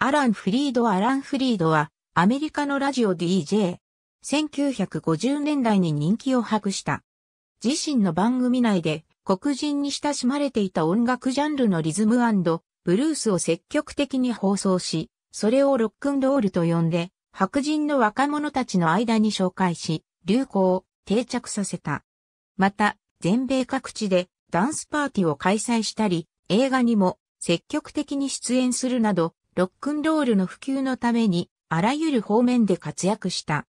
アラン・フリード・アラン・フリードは、アメリカのラジオ DJ。1950年代に人気を博した。自身の番組内で、黒人に親しまれていた音楽ジャンルのリズムブルースを積極的に放送し、それをロックンロールと呼んで、白人の若者たちの間に紹介し、流行を定着させた。また、全米各地でダンスパーティーを開催したり、映画にも積極的に出演するなど、ロックンロールの普及のために、あらゆる方面で活躍した。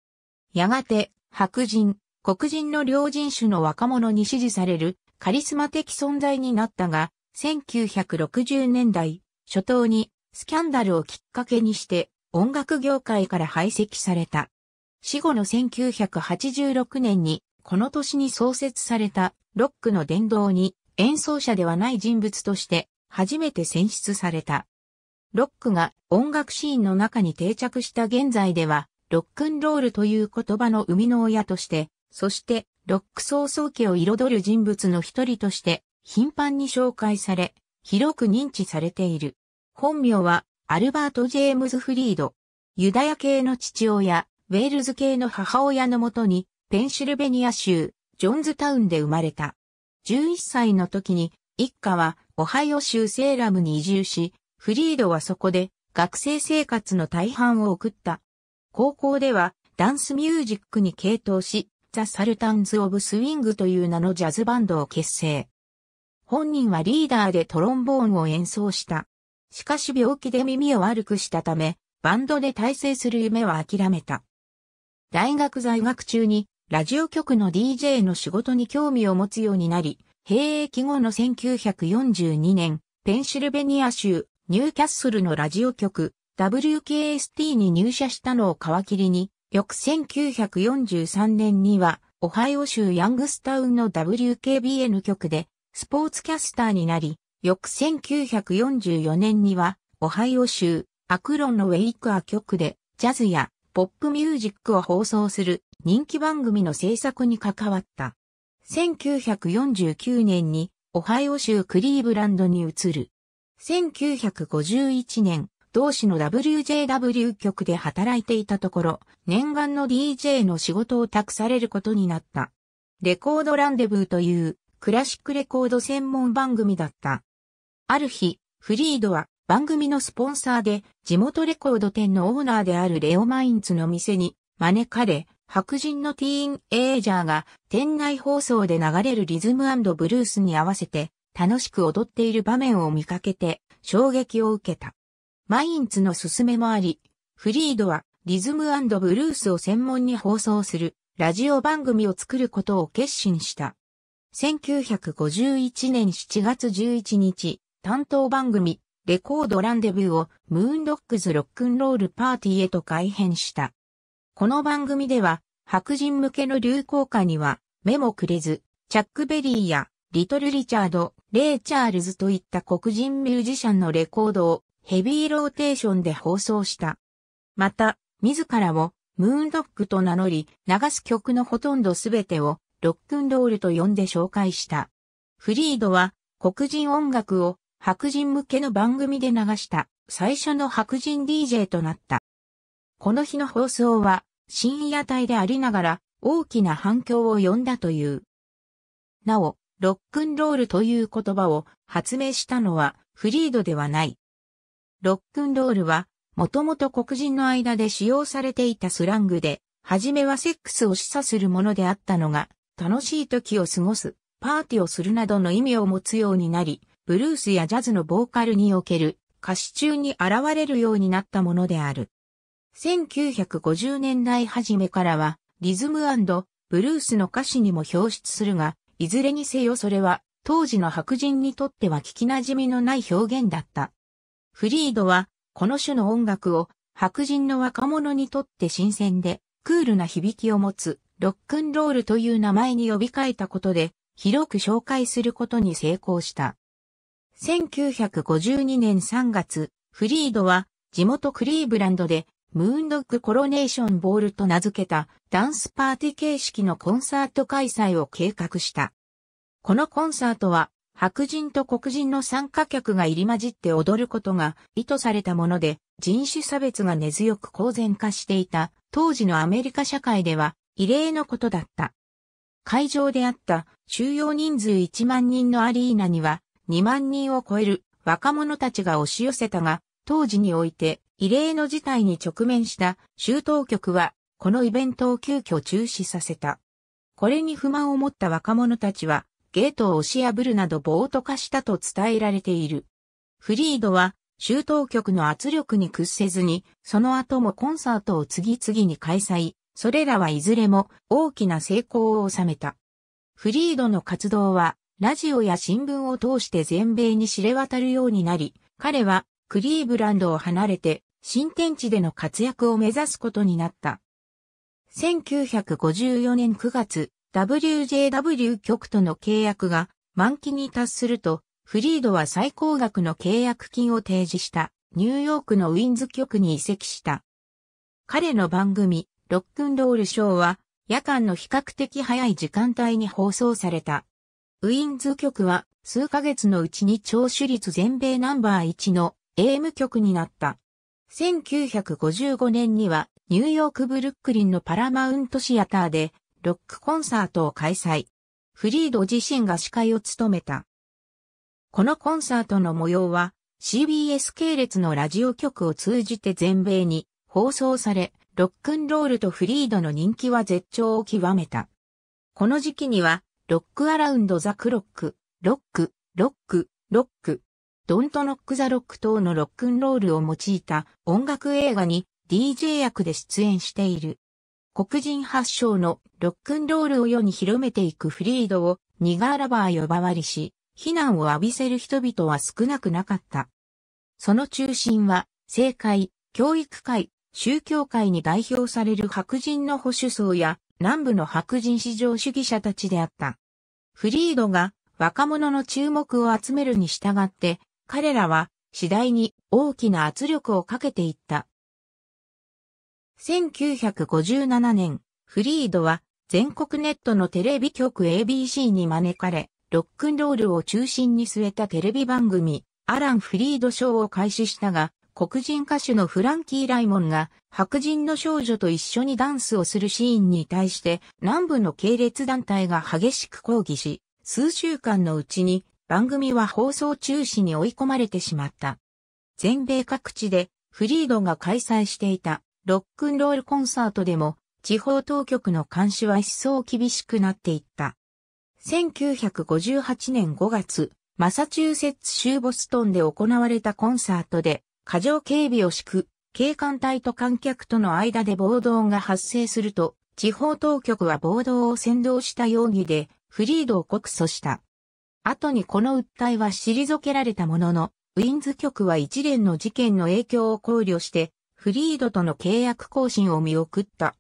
やがて、白人、黒人の両人種の若者に支持されるカリスマ的存在になったが、1960年代初頭にスキャンダルをきっかけにして音楽業界から排斥された。死後の1986年にこの年に創設されたロックの殿堂に演奏者ではない人物として初めて選出された。ロックが音楽シーンの中に定着した現在では、ロックンロールという言葉の生みの親として、そしてロック創造家を彩る人物の一人として頻繁に紹介され、広く認知されている。本名はアルバート・ジェームズ・フリード。ユダヤ系の父親、ウェールズ系の母親のもとに、ペンシルベニア州、ジョンズタウンで生まれた。11歳の時に、一家はオハイオ州セーラムに移住し、フリードはそこで学生生活の大半を送った。高校ではダンスミュージックに傾倒し、ザ・サルタンズ・オブ・スウィングという名のジャズバンドを結成。本人はリーダーでトロンボーンを演奏した。しかし病気で耳を悪くしたため、バンドで体制する夢は諦めた。大学在学中に、ラジオ局の DJ の仕事に興味を持つようになり、兵役後の1942年、ペンシルベニア州ニューキャッスルのラジオ局 WKST に入社したのを皮切りに、翌1943年には、オハイオ州ヤングスタウンの WKBN 局でスポーツキャスターになり、翌1944年には、オハイオ州アクロンのウェイクア局でジャズやポップミュージックを放送する人気番組の制作に関わった。1949年にオハイオ州クリーブランドに移る。1951年、同市の WJW 局で働いていたところ、念願の DJ の仕事を託されることになった。レコードランデブーというクラシックレコード専門番組だった。ある日、フリードは番組のスポンサーで地元レコード店のオーナーであるレオマインツの店に招かれ、白人のティーンエイジャーが店内放送で流れるリズムブルースに合わせて楽しく踊っている場面を見かけて衝撃を受けた。マインツの勧めもあり、フリードはリズムブルースを専門に放送するラジオ番組を作ることを決心した。1951年7月11日、担当番組、レコードランデブーをムーンドックズロックンロールパーティーへと改編した。この番組では、白人向けの流行歌には目もくれず、チャックベリーやリトル・リチャード、レイ・チャールズといった黒人ミュージシャンのレコードをヘビーローテーションで放送した。また、自らをムーンドッグと名乗り、流す曲のほとんどすべてをロックンロールと呼んで紹介した。フリードは黒人音楽を白人向けの番組で流した最初の白人 DJ となった。この日の放送は深夜帯でありながら大きな反響を呼んだという。なお、ロックンロールという言葉を発明したのはフリードではない。ロックンロールは、もともと黒人の間で使用されていたスラングで、はじめはセックスを示唆するものであったのが、楽しい時を過ごす、パーティーをするなどの意味を持つようになり、ブルースやジャズのボーカルにおける歌詞中に現れるようになったものである。1950年代初めからは、リズムブルースの歌詞にも表出するが、いずれにせよそれは、当時の白人にとっては聞き馴染みのない表現だった。フリードは、この種の音楽を、白人の若者にとって新鮮で、クールな響きを持つ、ロックンロールという名前に呼び換えたことで、広く紹介することに成功した。1952年3月、フリードは、地元クリーブランドで、ムーンドッグコロネーションボールと名付けたダンスパーティー形式のコンサート開催を計画した。このコンサートは白人と黒人の参加客が入り混じって踊ることが意図されたもので人種差別が根強く公然化していた当時のアメリカ社会では異例のことだった。会場であった収容人数1万人のアリーナには2万人を超える若者たちが押し寄せたが、当時において異例の事態に直面した州当局は、このイベントを急遽中止させた。これに不満を持った若者たちは、ゲートを押し破るなど暴徒化したと伝えられている。フリードは、州当局の圧力に屈せずに、その後もコンサートを次々に開催、それらはいずれも大きな成功を収めた。フリードの活動は、ラジオや新聞を通して全米に知れ渡るようになり、彼はクリーブランドを離れて、新天地での活躍を目指すことになった。1954年9月、WJW 局との契約が満期に達すると、フリードは最高額の契約金を提示したニューヨークのウィンズ局に移籍した。彼の番組、ロックンロールショーは夜間の比較的早い時間帯に放送された。ウィンズ局は数ヶ月のうちに聴取率全米ナンバー1の AM 局になった。1955年にはニューヨーク・ブルックリンのパラマウントシアターでロックコンサートを開催。フリード自身が司会を務めた。このコンサートの模様は CBS 系列のラジオ局を通じて全米に放送され、ロックンロールとフリードの人気は絶頂を極めた。この時期には、ロックアラウンドザクロック、ロック、ロック、ロック、ドントノックザロック等のロックンロールを用いた音楽映画に DJ 役で出演している。黒人発祥のロックンロールを世に広めていくフリードをニガーラバー呼ばわりし、非難を浴びせる人々は少なくなかった。その中心は、政界、教育界、宗教界に代表される白人の保守層や南部の白人至上主義者たちであった。フリードが若者の注目を集めるに従って彼らは次第に大きな圧力をかけていった。1957年、フリードは全国ネットのテレビ局 ABC に招かれ、ロックンロールを中心に据えたテレビ番組、アラン・フリード賞を開始したが、黒人歌手のフランキー・ライモンが白人の少女と一緒にダンスをするシーンに対して南部の系列団体が激しく抗議し、数週間のうちに番組は放送中止に追い込まれてしまった。全米各地でフリードが開催していたロックンロールコンサートでも地方当局の監視は一層厳しくなっていった。1958年5月、マサチューセッツ州ボストンで行われたコンサートで、過剰警備を敷く、警官隊と観客との間で暴動が発生すると、地方当局は暴動を先導した容疑で、フリードを告訴した。後にこの訴えは退けられたものの、ウィンズ局は一連の事件の影響を考慮して、フリードとの契約更新を見送った。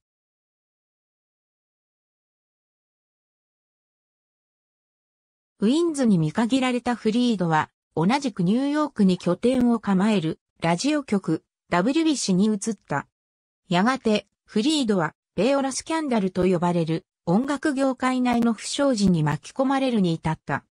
ウィンズに見限られたフリードは、同じくニューヨークに拠点を構えるラジオ局 WBC に移った。やがて、フリードは、ペオラスキャンダルと呼ばれる音楽業界内の不祥事に巻き込まれるに至った。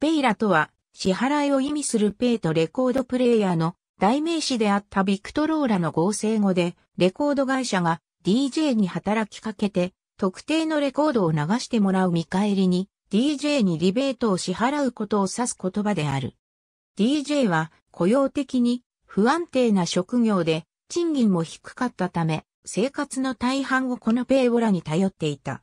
ペイラとは、支払いを意味するペイとレコードプレイヤーの代名詞であったビクトローラの合成語で、レコード会社が DJ に働きかけて、特定のレコードを流してもらう見返りに、DJ にリベートを支払うことを指す言葉である。DJ は雇用的に不安定な職業で賃金も低かったため、生活の大半をこのペイオラに頼っていた。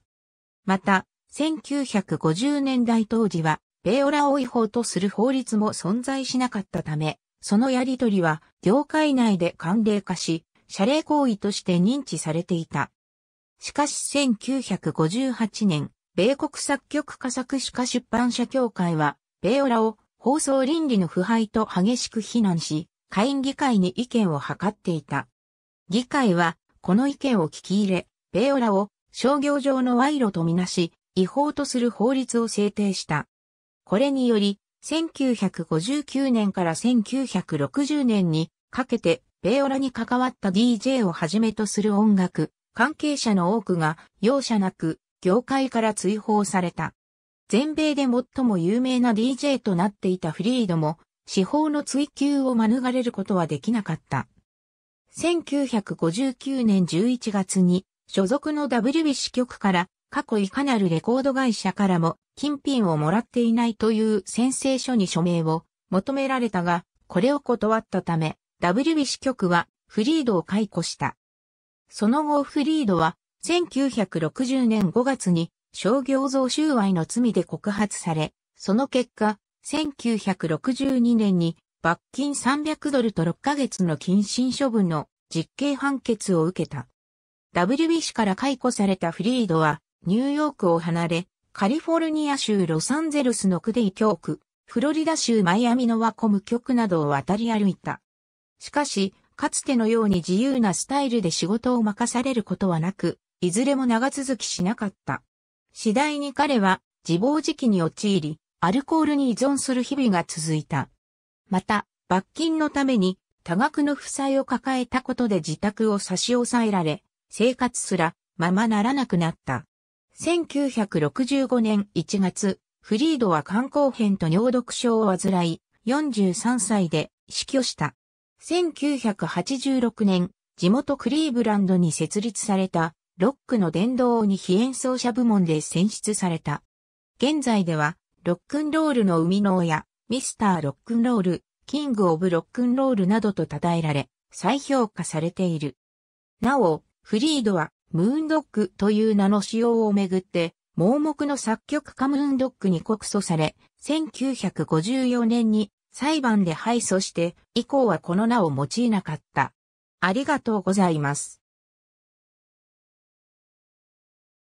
また、1950年代当時はペオラを違法とする法律も存在しなかったため、そのやりとりは業界内で慣例化し、謝礼行為として認知されていた。しかし1958年、米国作曲家作詞家出版社協会は、ペオラを放送倫理の腐敗と激しく非難し、会員議会に意見を図っていた。議会は、この意見を聞き入れ、ペオラを商業上の賄賂とみなし、違法とする法律を制定した。これにより、1959年から1960年にかけて、ベオラに関わった DJ をはじめとする音楽、関係者の多くが容赦なく業界から追放された。全米で最も有名な DJ となっていたフリードも、司法の追及を免れることはできなかった。1959年11月に所属の W b 支局から過去いかなるレコード会社からも金品をもらっていないという宣誓書に署名を求められたが、これを断ったため、WB c 局はフリードを解雇した。その後フリードは1960年5月に商業増収賄の罪で告発され、その結果、1962年に罰金300ドルと6ヶ月の謹慎処分の実刑判決を受けた。WB c から解雇されたフリードはニューヨークを離れ、カリフォルニア州ロサンゼルスのクデイ教区、フロリダ州マイアミのワコム局などを渡り歩いた。しかし、かつてのように自由なスタイルで仕事を任されることはなく、いずれも長続きしなかった。次第に彼は自暴自棄に陥り、アルコールに依存する日々が続いた。また、罰金のために多額の負債を抱えたことで自宅を差し押さえられ、生活すらままならなくなった。1965年1月、フリードは肝硬変と尿毒症を患い、43歳で死去した。1986年、地元クリーブランドに設立された、ロックの殿堂に非演奏者部門で選出された。現在では、ロックンロールの生みの親、ミスターロックンロール、キングオブロックンロールなどと称えられ、再評価されている。なお、フリードはムーンドックという名の使用をめぐって、盲目の作曲家ムーンドックに告訴され、1954年に裁判で敗訴して、以降はこの名を用いなかった。ありがとうございます。